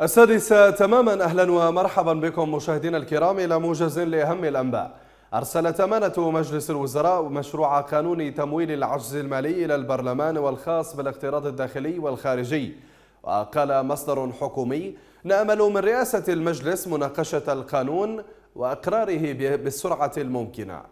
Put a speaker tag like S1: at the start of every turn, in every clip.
S1: السادسة تماما أهلا ومرحبا بكم مشاهدينا الكرام إلى موجز لأهم الأنباء أرسلت أمانة مجلس الوزراء مشروع قانون تمويل العجز المالي إلى البرلمان والخاص بالاقتراض الداخلي والخارجي وقال مصدر حكومي نأمل من رئاسة المجلس مناقشة القانون وإقراره بالسرعة الممكنة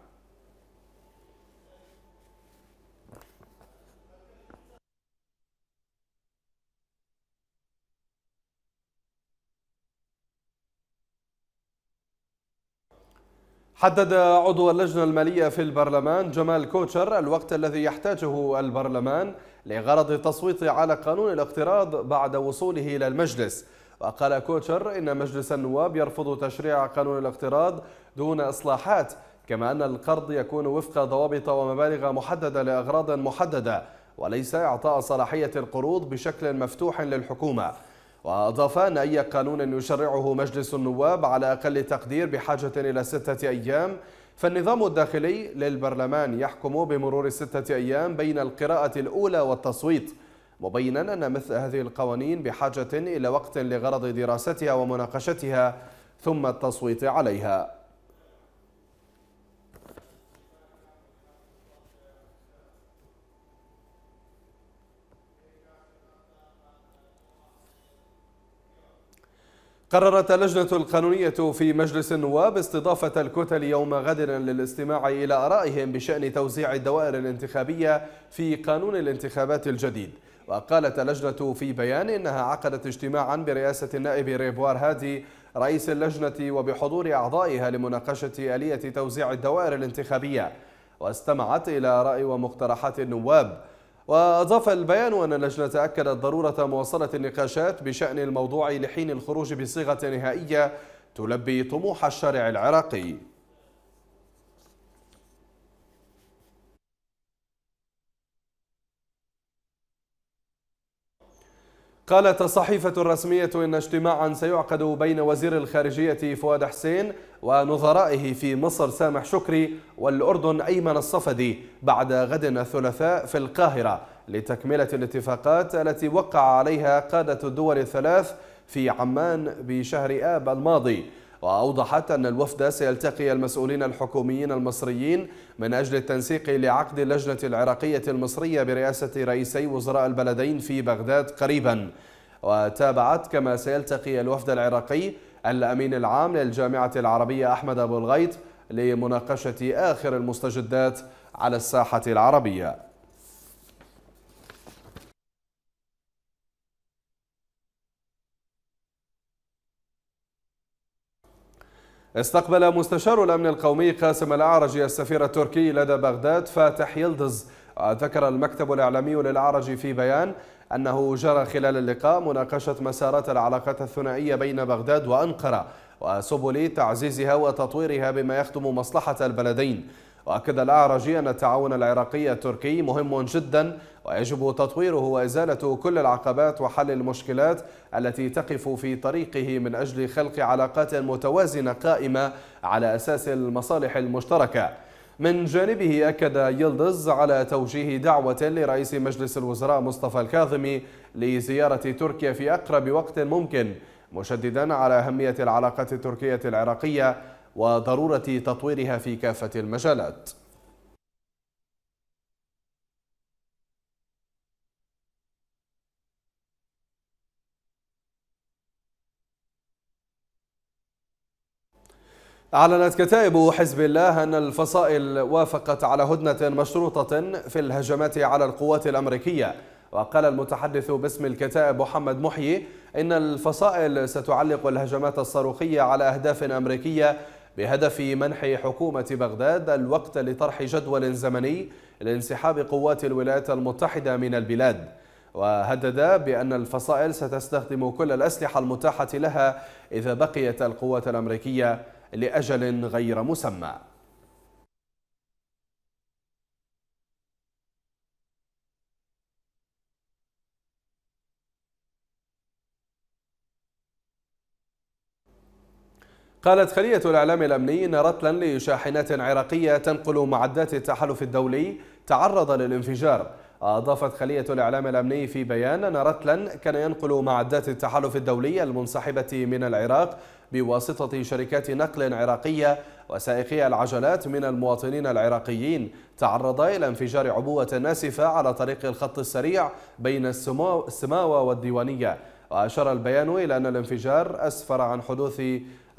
S1: حدد عضو اللجنة المالية في البرلمان جمال كوتشر الوقت الذي يحتاجه البرلمان لغرض التصويت على قانون الاقتراض بعد وصوله إلى المجلس وقال كوتشر إن مجلس النواب يرفض تشريع قانون الاقتراض دون إصلاحات كما أن القرض يكون وفق ضوابط ومبالغ محددة لأغراض محددة وليس إعطاء صلاحية القروض بشكل مفتوح للحكومة وأضاف أن أي قانون يشرعه مجلس النواب على أقل تقدير بحاجة إلى ستة أيام فالنظام الداخلي للبرلمان يحكم بمرور ستة أيام بين القراءة الأولى والتصويت مبينا أن مثل هذه القوانين بحاجة إلى وقت لغرض دراستها ومناقشتها ثم التصويت عليها قررت اللجنة القانونية في مجلس النواب استضافة الكتل يوم غد للاستماع إلى آرائهم بشأن توزيع الدوائر الانتخابية في قانون الانتخابات الجديد وقالت اللجنة في بيان إنها عقدت اجتماعا برئاسة النائب ريبوار هادي رئيس اللجنة وبحضور أعضائها لمناقشة آلية توزيع الدوائر الانتخابية واستمعت إلى آراء ومقترحات النواب وأضاف البيان أن اللجنة أكدت ضرورة مواصلة النقاشات بشأن الموضوع لحين الخروج بصيغة نهائية تلبي طموح الشارع العراقي قالت الصحيفة الرسمية إن اجتماعا سيعقد بين وزير الخارجية فؤاد حسين ونظرائه في مصر سامح شكري والأردن أيمن الصفدي بعد غد الثلاثاء في القاهرة لتكملة الاتفاقات التي وقع عليها قادة الدول الثلاث في عمان بشهر آب الماضي وأوضحت أن الوفد سيلتقي المسؤولين الحكوميين المصريين من أجل التنسيق لعقد اللجنة العراقية المصرية برئاسة رئيسي وزراء البلدين في بغداد قريبا وتابعت كما سيلتقي الوفد العراقي الأمين العام للجامعة العربية أحمد أبو الغيط لمناقشة آخر المستجدات على الساحة العربية استقبل مستشار الأمن القومي قاسم الأعرج السفير التركي لدى بغداد فاتح يلدز ذكر المكتب الإعلامي للأعرجي في بيان أنه جرى خلال اللقاء مناقشة مسارات العلاقات الثنائية بين بغداد وأنقرة وسبل تعزيزها وتطويرها بما يخدم مصلحة البلدين وأكد الأعرجي أن التعاون العراقي التركي مهم جدا ويجب تطويره وإزالة كل العقبات وحل المشكلات التي تقف في طريقه من أجل خلق علاقات متوازنة قائمة على أساس المصالح المشتركة من جانبه أكد يلدز على توجيه دعوة لرئيس مجلس الوزراء مصطفى الكاظمي لزيارة تركيا في أقرب وقت ممكن مشددا على أهمية العلاقات التركية العراقية وضرورة تطويرها في كافة المجالات أعلنت كتائب حزب الله أن الفصائل وافقت على هدنة مشروطة في الهجمات على القوات الأمريكية وقال المتحدث باسم الكتائب محمد محيي إن الفصائل ستعلق الهجمات الصاروخية على أهداف أمريكية بهدف منح حكومة بغداد الوقت لطرح جدول زمني لانسحاب قوات الولايات المتحدة من البلاد وهدد بأن الفصائل ستستخدم كل الأسلحة المتاحة لها إذا بقيت القوات الأمريكية لأجل غير مسمى قالت خلية الإعلام الأمني إن رتلا لشاحنات عراقية تنقل معدات التحالف الدولي تعرض للانفجار أضافت خلية الإعلام الأمني في بيان أن رتلا كان ينقل معدات التحالف الدولي المنسحبة من العراق بواسطة شركات نقل عراقية وسائقي العجلات من المواطنين العراقيين تعرض إلى انفجار عبوة ناسفة على طريق الخط السريع بين السماوة والديوانية وأشار البيان إلى أن الانفجار أسفر عن حدوث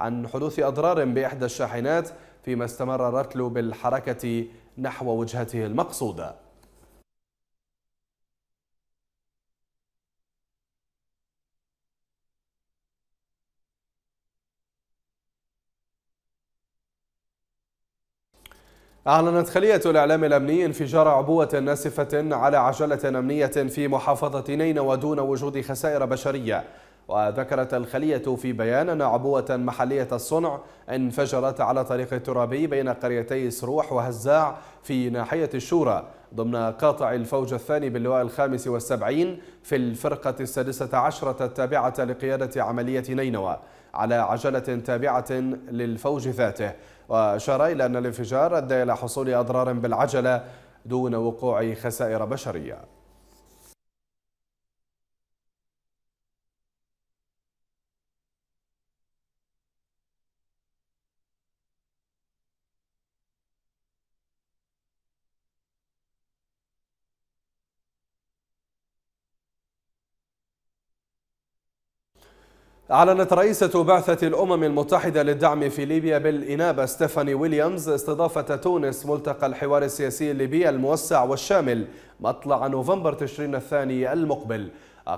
S1: عن حدوث أضرار بإحدى الشاحنات فيما استمر الرتل بالحركة نحو وجهته المقصودة أعلنت خلية الإعلام الأمني انفجار عبوة ناسفة على عجلة أمنية في محافظة نينوى دون وجود خسائر بشرية وذكرت الخلية في بيان أن عبوة محلية الصنع انفجرت على طريق ترابي بين قريتي سروح وهزاع في ناحية الشورى ضمن قاطع الفوج الثاني باللواء الخامس والسبعين في الفرقة السادسة عشرة التابعة لقيادة عملية نينوى على عجلة تابعة للفوج ذاته وأشار إلى أن الانفجار أدى إلى حصول أضرار بالعجلة دون وقوع خسائر بشريه أعلنت رئيسة بعثة الأمم المتحدة للدعم في ليبيا بالإنابة ستيفاني ويليامز استضافة تونس ملتقى الحوار السياسي الليبي الموسع والشامل مطلع نوفمبر تشرين الثاني المقبل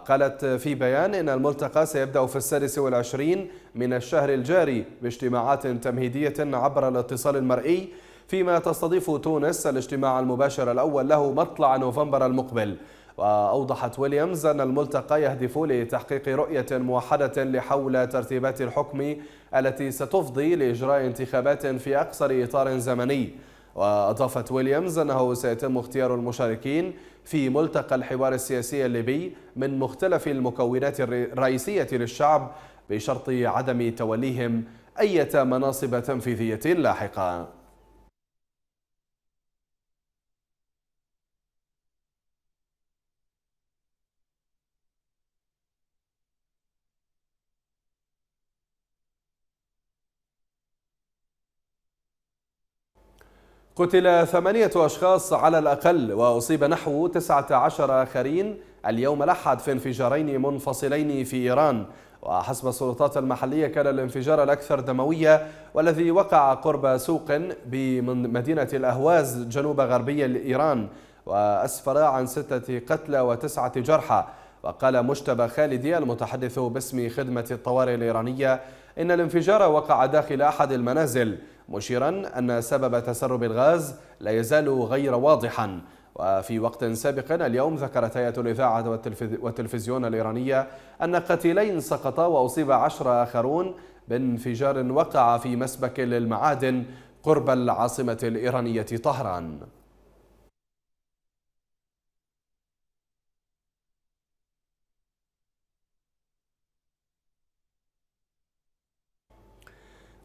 S1: قالت في بيان إن الملتقى سيبدأ في السادس والعشرين من الشهر الجاري باجتماعات تمهيدية عبر الاتصال المرئي فيما تستضيف تونس الاجتماع المباشر الأول له مطلع نوفمبر المقبل وأوضحت ويليامز أن الملتقى يهدف لتحقيق رؤية موحدة لحول ترتيبات الحكم التي ستفضي لإجراء انتخابات في أقصر إطار زمني وأضافت ويليامز أنه سيتم اختيار المشاركين في ملتقى الحوار السياسي الليبي من مختلف المكونات الرئيسية للشعب بشرط عدم توليهم أي مناصب تنفيذية لاحقة قتل ثمانية أشخاص على الأقل وأصيب نحو 19 آخرين اليوم الأحد في انفجارين منفصلين في إيران وحسب السلطات المحلية كان الانفجار الأكثر دموية والذي وقع قرب سوق بمدينة الأهواز جنوب غربي إيران وأسفر عن ستة قتلى وتسعة جرحى وقال مجتبى خالدي المتحدث باسم خدمة الطوارئ الإيرانية إن الانفجار وقع داخل أحد المنازل مشيرا أن سبب تسرب الغاز لا يزال غير واضحا وفي وقت سابق اليوم ذكرت هيئة الإذاعة والتلفزيون الإيرانية أن قتيلين سقطا وأصيب عشر آخرون بانفجار وقع في مسبك للمعادن قرب العاصمة الإيرانية طهران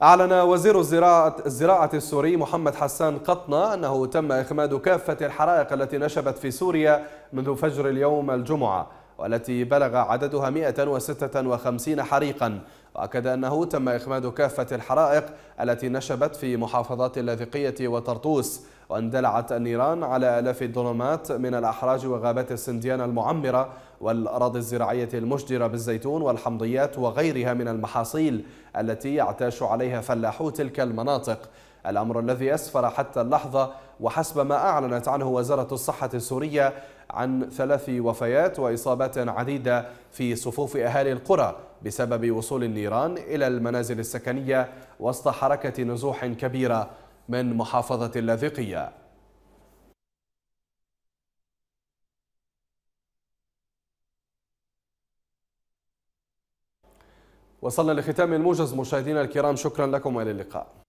S1: أعلن وزير الزراعة, الزراعة السوري محمد حسان قطنة أنه تم إخماد كافة الحرائق التي نشبت في سوريا منذ فجر اليوم الجمعة والتي بلغ عددها 156 حريقا وأكد أنه تم إخماد كافة الحرائق التي نشبت في محافظات اللاذقية وطرطوس واندلعت النيران على آلاف الظلمات من الأحراج وغابات السنديان المعمرة والأراضي الزراعية المشجرة بالزيتون والحمضيات وغيرها من المحاصيل التي يعتاش عليها فلاحو تلك المناطق الأمر الذي أسفر حتى اللحظة وحسب ما أعلنت عنه وزارة الصحة السورية عن ثلاث وفيات وإصابات عديدة في صفوف أهالي القرى بسبب وصول النيران إلى المنازل السكنية وسط حركة نزوح كبيرة من محافظة اللاذقية وصلنا لختام الموجز مشاهدينا الكرام شكرا لكم والى اللقاء